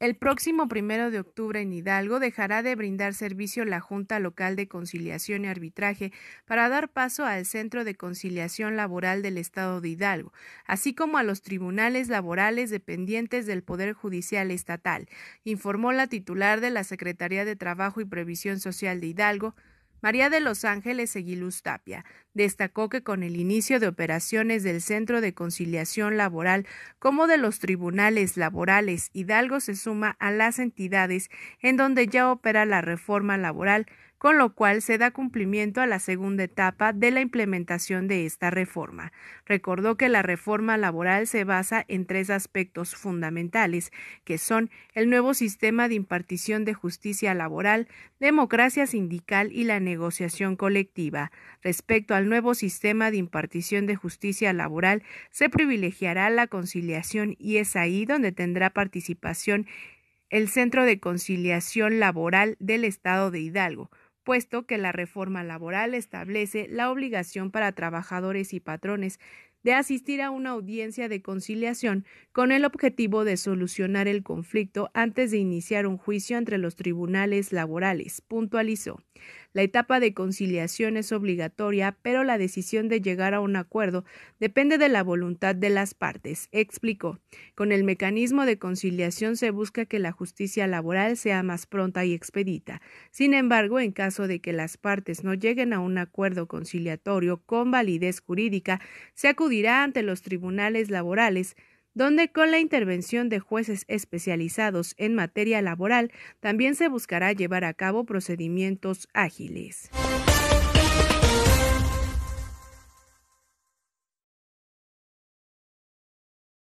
El próximo primero de octubre en Hidalgo dejará de brindar servicio la Junta Local de Conciliación y Arbitraje para dar paso al Centro de Conciliación Laboral del Estado de Hidalgo, así como a los tribunales laborales dependientes del Poder Judicial Estatal, informó la titular de la Secretaría de Trabajo y Previsión Social de Hidalgo, María de los Ángeles Seguiluz Tapia destacó que con el inicio de operaciones del Centro de Conciliación Laboral como de los tribunales laborales, Hidalgo se suma a las entidades en donde ya opera la reforma laboral con lo cual se da cumplimiento a la segunda etapa de la implementación de esta reforma. Recordó que la reforma laboral se basa en tres aspectos fundamentales, que son el nuevo sistema de impartición de justicia laboral, democracia sindical y la negociación colectiva. Respecto al nuevo sistema de impartición de justicia laboral, se privilegiará la conciliación y es ahí donde tendrá participación el Centro de Conciliación Laboral del Estado de Hidalgo, puesto que la reforma laboral establece la obligación para trabajadores y patrones de asistir a una audiencia de conciliación con el objetivo de solucionar el conflicto antes de iniciar un juicio entre los tribunales laborales, puntualizó. La etapa de conciliación es obligatoria, pero la decisión de llegar a un acuerdo depende de la voluntad de las partes, explicó. Con el mecanismo de conciliación se busca que la justicia laboral sea más pronta y expedita. Sin embargo, en caso de que las partes no lleguen a un acuerdo conciliatorio con validez jurídica, se acudirá ante los tribunales laborales donde con la intervención de jueces especializados en materia laboral también se buscará llevar a cabo procedimientos ágiles.